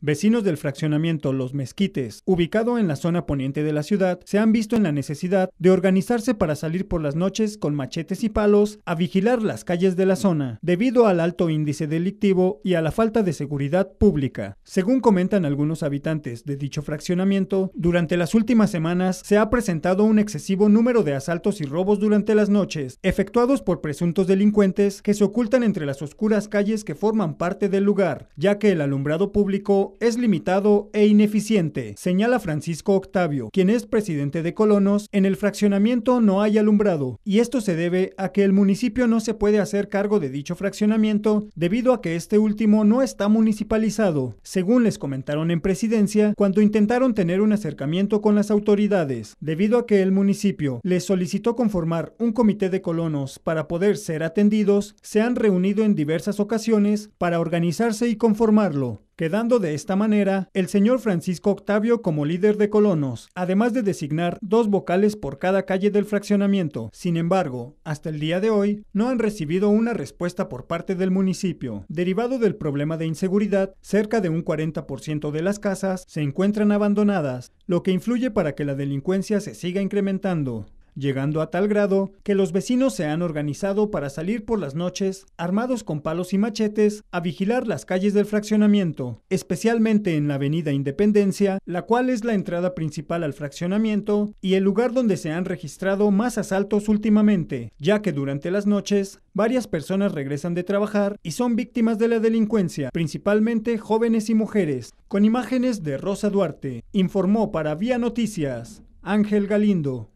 Vecinos del fraccionamiento Los Mezquites, ubicado en la zona poniente de la ciudad, se han visto en la necesidad de organizarse para salir por las noches con machetes y palos a vigilar las calles de la zona, debido al alto índice delictivo y a la falta de seguridad pública. Según comentan algunos habitantes de dicho fraccionamiento, durante las últimas semanas se ha presentado un excesivo número de asaltos y robos durante las noches, efectuados por presuntos delincuentes que se ocultan entre las oscuras calles que forman parte del lugar, ya que el alumbrado público es limitado e ineficiente, señala Francisco Octavio, quien es presidente de Colonos. En el fraccionamiento no hay alumbrado y esto se debe a que el municipio no se puede hacer cargo de dicho fraccionamiento debido a que este último no está municipalizado, según les comentaron en presidencia cuando intentaron tener un acercamiento con las autoridades, debido a que el municipio les solicitó conformar un comité de colonos para poder ser atendidos, se han reunido en diversas ocasiones para organizarse y conformarlo quedando de esta manera el señor Francisco Octavio como líder de colonos, además de designar dos vocales por cada calle del fraccionamiento. Sin embargo, hasta el día de hoy no han recibido una respuesta por parte del municipio. Derivado del problema de inseguridad, cerca de un 40% de las casas se encuentran abandonadas, lo que influye para que la delincuencia se siga incrementando llegando a tal grado que los vecinos se han organizado para salir por las noches, armados con palos y machetes, a vigilar las calles del fraccionamiento, especialmente en la avenida Independencia, la cual es la entrada principal al fraccionamiento y el lugar donde se han registrado más asaltos últimamente, ya que durante las noches varias personas regresan de trabajar y son víctimas de la delincuencia, principalmente jóvenes y mujeres, con imágenes de Rosa Duarte, informó para Vía Noticias Ángel Galindo.